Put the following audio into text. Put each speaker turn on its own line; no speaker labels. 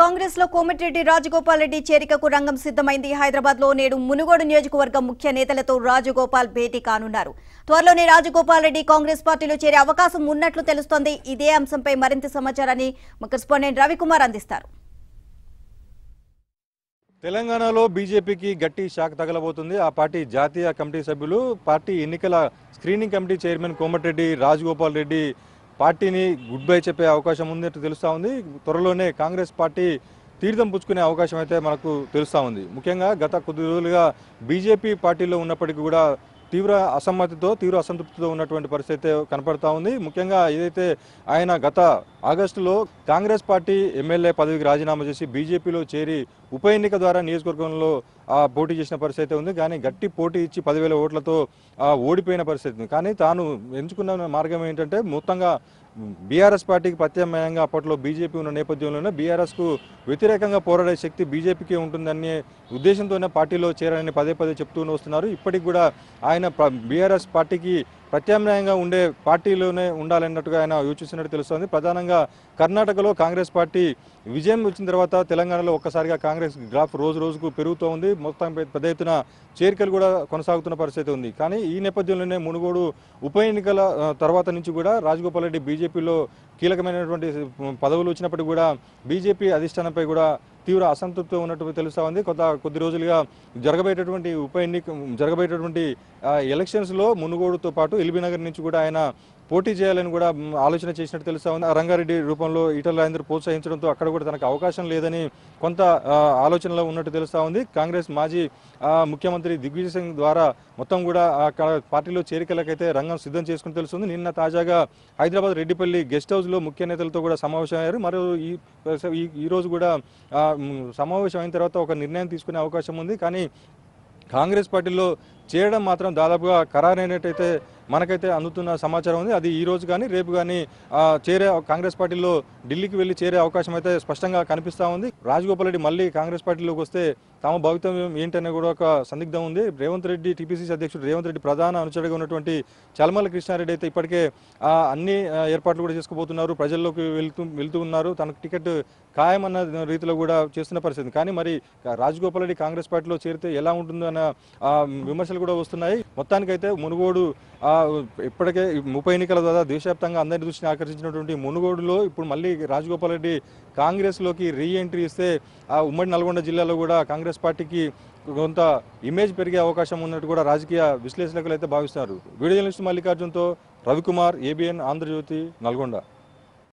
కాంగ్రెస్ లో కోమటిరెడ్డి రాజగోపాల్ రెడ్డి చేరికకు రంగం సిద్దమైంది హైదరాబాద్ లో నేడు మునుగోడు నియోజకవర్గం ముఖ్య నేతలతో రాజగోపాల్ భేటీ కానున్నారు త్వరలోనే రాజగోపాల్ రెడ్డి కాంగ్రెస్ పార్టీలో చేరే అవకాశం ఉన్నట్లు తెలుస్తోంది ఇదే అంశంపై మరింత సమాచారాన్ని కరెస్పాండెంట్ రవికుమార్ అందిస్తారు తెలంగాణలో బీజేపీకి గట్టి షాక్ తగలబోతుంది ఆ పార్టీ జాతీయ కమిటీ సభ్యులు పార్టీ ఎన్నికల screening committee chairman Komatireddy Rajagopal Reddy పార్టీని గుడ్ బై చెప్పే అవకాశం ఉందంటూ తెలుస్తూ ఉంది త్వరలోనే కాంగ్రెస్ పార్టీ తీర్థం పుచ్చుకునే అవకాశం అయితే మనకు తెలుస్తూ ఉంది ముఖ్యంగా గత కొద్ది రోజులుగా బీజేపీ పార్టీలో ఉన్నప్పటికీ కూడా తీవ్ర అసమ్మతితో తీవ్ర అసంతృప్తితో ఉన్నటువంటి పరిస్థితి కనపడతా ఉంది ముఖ్యంగా ఏదైతే ఆయన గత ఆగస్టులో కాంగ్రెస్ పార్టీ ఎమ్మెల్యే పదవికి రాజీనామా చేసి బీజేపీలో చేరి ఉప ఎన్నిక ద్వారా నియోజకవర్గంలో పోటీ చేసిన పరిస్థితి ఉంది కానీ గట్టి పోటీ ఇచ్చి పదివేల ఓట్లతో ఓడిపోయిన పరిస్థితి ఉంది కానీ తాను ఎంచుకున్న మార్గం ఏంటంటే మొత్తంగా బీఆర్ఎస్ పార్టీకి ప్రత్యామ్నాయంగా అప్పట్లో బీజేపీ ఉన్న నేపథ్యంలోనే బీఆర్ఎస్కు వ్యతిరేకంగా పోరాడే శక్తి బీజేపీకి ఉంటుందనే ఉద్దేశంతోనే పార్టీలో చేరాలని పదే పదే చెప్తూనే వస్తున్నారు ఇప్పటికి కూడా ఆయన బీఆర్ఎస్ పార్టీకి ప్రత్యామ్నాయంగా ఉండే పార్టీలోనే ఉండాలన్నట్టుగా ఆయన యోచిస్తున్నట్టు తెలుస్తోంది ప్రధానంగా కర్ణాటకలో కాంగ్రెస్ పార్టీ విజయం వచ్చిన తర్వాత తెలంగాణలో ఒక్కసారిగా కాంగ్రెస్ గ్రాఫ్ రోజు రోజుకు పెరుగుతూ ఉంది మొత్తం పెద్ద ఎత్తున చేరికలు కూడా కొనసాగుతున్న పరిస్థితి ఉంది కానీ ఈ నేపథ్యంలోనే మునుగోడు ఉప ఎన్నికల తర్వాత నుంచి కూడా రాజగోపాల్ రెడ్డి బీజేపీలో కీలకమైనటువంటి పదవులు వచ్చినప్పటికీ కూడా బీజేపీ అధిష్టానంపై కూడా తీవ్ర అసంతృప్తి ఉన్నట్టు తెలుస్తా ఉంది కొత్త కొద్ది రోజులుగా జరగబోయేటటువంటి ఉప ఎన్నిక జరగబోయేటటువంటి ఎలక్షన్స్లో మునుగోడుతో పాటు ఎల్బీనగర్ నుంచి కూడా ఆయన పోటీ చేయాలని కూడా ఆలోచన చేసినట్టు తెలుస్తా ఉంది రంగారెడ్డి రూపంలో ఈటల రాజేందర్ ప్రోత్సహించడంతో అక్కడ కూడా తనకు అవకాశం లేదని కొంత ఆలోచనలో ఉన్నట్టు తెలుస్తా ఉంది కాంగ్రెస్ మాజీ ముఖ్యమంత్రి దిగ్విజయ్ సింగ్ ద్వారా మొత్తం కూడా పార్టీలో చేరికలకైతే రంగం సిద్ధం చేసుకుని తెలుస్తుంది నిన్న తాజాగా హైదరాబాద్ రెడ్డిపల్లి గెస్ట్ హౌస్లో ముఖ్య నేతలతో కూడా సమావేశమయ్యారు మరియు ఈ ఈరోజు కూడా సమావేశం అయిన తర్వాత ఒక నిర్ణయం తీసుకునే అవకాశం ఉంది కానీ కాంగ్రెస్ పార్టీలో చేరడం మాత్రం దాదాపుగా ఖరారైనట్టయితే మనకైతే అందుతున్న సమాచారం ఉంది అది ఈ రోజు కానీ రేపు కానీ చేరే కాంగ్రెస్ పార్టీలో ఢిల్లీకి వెళ్ళి చేరే అవకాశం అయితే స్పష్టంగా కనిపిస్తూ ఉంది రాజగోపాల్ రెడ్డి మళ్ళీ కాంగ్రెస్ పార్టీలోకి వస్తే తమ భవితవ్యం ఏంటనే కూడా ఒక సందిగ్ధం ఉంది రేవంత్ రెడ్డి టీపీసీసీ అధ్యక్షుడు రేవంత్ రెడ్డి ప్రధాన అనుచరుడిగా ఉన్నటువంటి చలమల కృష్ణారెడ్డి అయితే ఇప్పటికే అన్ని ఏర్పాట్లు కూడా చేసుకుపోతున్నారు ప్రజల్లోకి వెళ్తూ వెళ్తూ ఉన్నారు తనకు టికెట్ ఖాయమన్న రీతిలో కూడా చేస్తున్న పరిస్థితి కానీ మరి రాజగోపాల్ రెడ్డి కాంగ్రెస్ పార్టీలో చేరితే ఎలా ఉంటుందన్న విమర్శలు కూడా వస్తున్నాయి మొత్తానికైతే మునుగోడు ఇప్పటికే ముప్పై ఎన్నికల ద్వారా దేశవ్యాప్తంగా అందరి దృష్టిని ఆకర్షించినటువంటి మునుగోడులో ఇప్పుడు మళ్ళీ రాజగోపాల్ రెడ్డి కాంగ్రెస్లోకి రీ ఎంట్రీ ఇస్తే ఆ ఉమ్మడి నల్గొండ జిల్లాలో కూడా కాంగ్రెస్ పార్టీకి కొంత ఇమేజ్ పెరిగే అవకాశం ఉన్నట్టు కూడా రాజకీయ విశ్లేషకులు అయితే భావిస్తున్నారు వీడియో జర్నలిస్ట్ మల్లికార్జున్తో రవికుమార్ ఏబిఎన్ ఆంధ్రజ్యోతి నల్గొండ